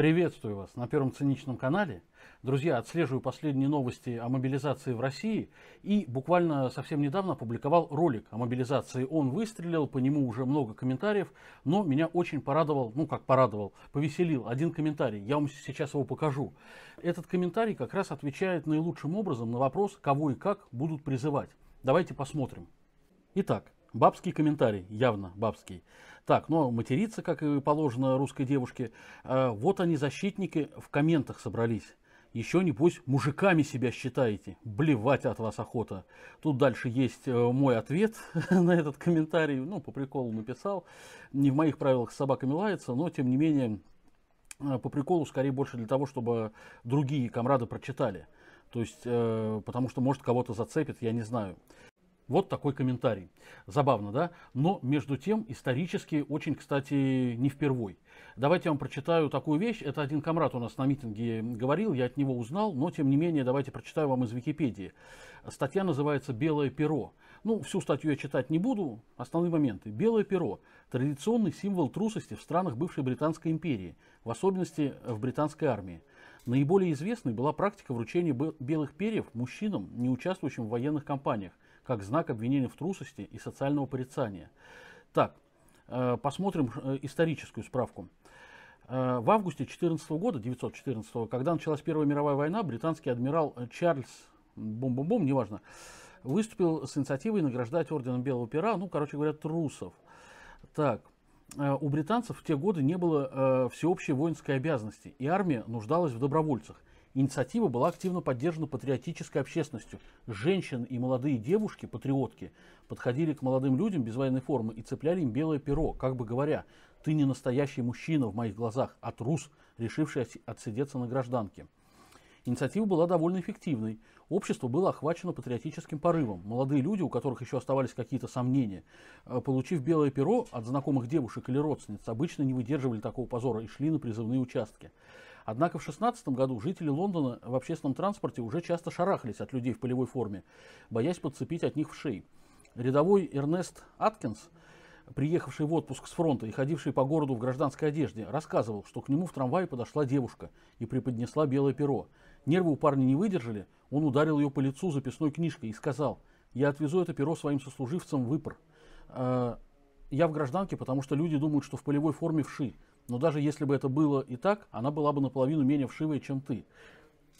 Приветствую вас на Первом Циничном канале. Друзья, отслеживаю последние новости о мобилизации в России и буквально совсем недавно опубликовал ролик о мобилизации. Он выстрелил, по нему уже много комментариев, но меня очень порадовал, ну как порадовал, повеселил один комментарий. Я вам сейчас его покажу. Этот комментарий как раз отвечает наилучшим образом на вопрос, кого и как будут призывать. Давайте посмотрим. Итак, Бабский комментарий, явно бабский. Так, ну, материться, как и положено русской девушке. А, вот они, защитники, в комментах собрались. Еще не пусть мужиками себя считаете. Блевать от вас охота. Тут дальше есть э, мой ответ на этот комментарий. Ну, по приколу написал. Не в моих правилах с собаками лается, но, тем не менее, э, по приколу скорее больше для того, чтобы другие комрады прочитали. То есть, э, потому что, может, кого-то зацепит, я не знаю. Вот такой комментарий. Забавно, да? Но между тем исторически очень, кстати, не впервой. Давайте я вам прочитаю такую вещь. Это один комрад у нас на митинге говорил, я от него узнал, но тем не менее давайте прочитаю вам из Википедии. Статья называется «Белое перо». Ну, всю статью я читать не буду, основные моменты. «Белое перо» – традиционный символ трусости в странах бывшей Британской империи, в особенности в британской армии. Наиболее известной была практика вручения белых перьев мужчинам, не участвующим в военных кампаниях – как знак обвинения в трусости и социального порицания. Так, э, посмотрим э, историческую справку. Э, в августе 14 года, 914, года, когда началась Первая мировая война, британский адмирал Чарльз, бум-бум-бум, неважно, выступил с инициативой награждать орденом Белого Пера, ну, короче говоря, трусов. Так, у британцев в те годы не было э, всеобщей воинской обязанности, и армия нуждалась в добровольцах. Инициатива была активно поддержана патриотической общественностью. Женщины и молодые девушки, патриотки, подходили к молодым людям без военной формы и цепляли им белое перо, как бы говоря, «Ты не настоящий мужчина в моих глазах, а трус, решивший отсидеться на гражданке». Инициатива была довольно эффективной. Общество было охвачено патриотическим порывом. Молодые люди, у которых еще оставались какие-то сомнения, э, получив белое перо от знакомых девушек или родственниц, обычно не выдерживали такого позора и шли на призывные участки. Однако в 2016 году жители Лондона в общественном транспорте уже часто шарахались от людей в полевой форме, боясь подцепить от них в шеи. Рядовой Эрнест Аткинс, приехавший в отпуск с фронта и ходивший по городу в гражданской одежде, рассказывал, что к нему в трамвае подошла девушка и преподнесла белое перо. Нервы у парня не выдержали, он ударил ее по лицу записной книжкой и сказал, «Я отвезу это перо своим сослуживцам в Ипр. Э, я в гражданке, потому что люди думают, что в полевой форме вши. Но даже если бы это было и так, она была бы наполовину менее вшивая, чем ты.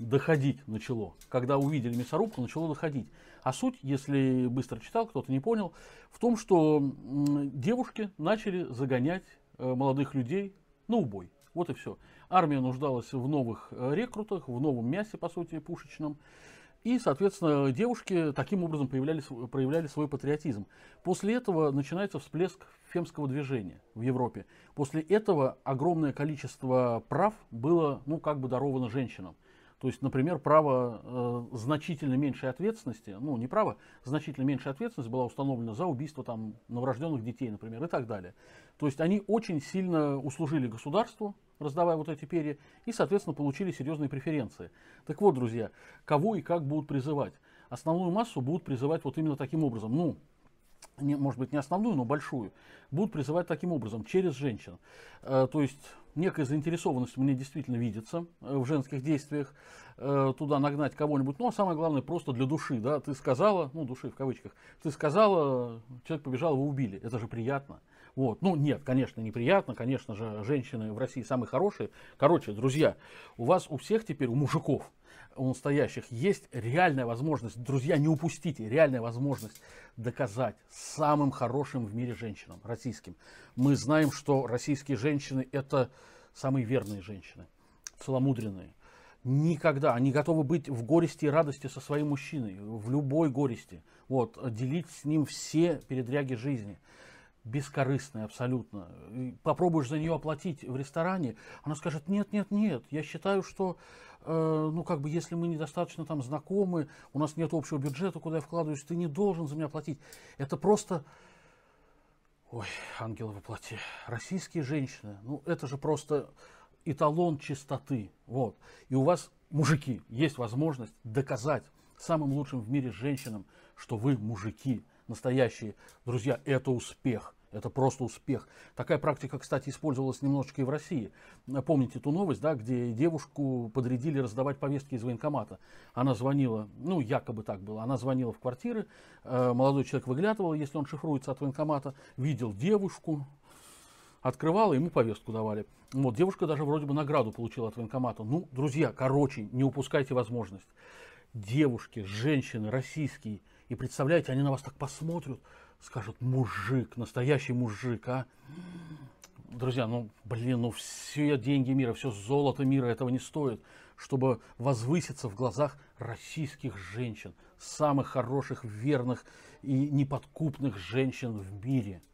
Доходить начало. Когда увидели мясорубку, начало доходить. А суть, если быстро читал, кто-то не понял, в том, что девушки начали загонять э, молодых людей на убой. Вот и все. Армия нуждалась в новых э, рекрутах, в новом мясе, по сути, пушечном. И, соответственно, девушки таким образом проявляли, проявляли свой патриотизм. После этого начинается всплеск фемского движения в Европе. После этого огромное количество прав было, ну, как бы даровано женщинам. То есть, например, право э, значительно меньшей ответственности, ну не право, значительно меньшая ответственность была установлена за убийство там, новорожденных детей, например, и так далее. То есть они очень сильно услужили государству, раздавая вот эти перья, и, соответственно, получили серьезные преференции. Так вот, друзья, кого и как будут призывать? Основную массу будут призывать вот именно таким образом. Ну, не, может быть, не основную, но большую, будут призывать таким образом, через женщин. Э, то есть некая заинтересованность мне действительно видится э, в женских действиях, э, туда нагнать кого-нибудь, ну а самое главное, просто для души, да, ты сказала, ну души в кавычках, ты сказала, человек побежал, его убили, это же приятно. Вот. Ну, нет, конечно, неприятно, конечно же, женщины в России самые хорошие. Короче, друзья, у вас у всех теперь, у мужиков, у настоящих, есть реальная возможность, друзья, не упустите, реальная возможность доказать самым хорошим в мире женщинам, российским. Мы знаем, что российские женщины – это самые верные женщины, целомудренные, никогда. Они готовы быть в горести и радости со своим мужчиной, в любой горести. Вот, делить с ним все передряги жизни бескорыстная абсолютно. И попробуешь за нее оплатить в ресторане, она скажет, нет, нет, нет, я считаю, что, э, ну, как бы, если мы недостаточно там знакомы, у нас нет общего бюджета, куда я вкладываюсь, ты не должен за меня платить. Это просто, ой, ангел во плоти, российские женщины, ну, это же просто эталон чистоты, вот. И у вас, мужики, есть возможность доказать самым лучшим в мире женщинам, что вы мужики, настоящие друзья, это успех. Это просто успех. Такая практика, кстати, использовалась немножечко и в России. Помните ту новость, да, где девушку подрядили раздавать повестки из военкомата. Она звонила, ну, якобы так было, она звонила в квартиры, э, молодой человек выглядывал, если он шифруется от военкомата, видел девушку, открывала, ему повестку давали. Вот, девушка даже вроде бы награду получила от военкомата. Ну, друзья, короче, не упускайте возможность. Девушки, женщины, российские, и представляете, они на вас так посмотрят, скажут, мужик, настоящий мужик, а? Друзья, ну, блин, ну все деньги мира, все золото мира этого не стоит, чтобы возвыситься в глазах российских женщин, самых хороших, верных и неподкупных женщин в мире –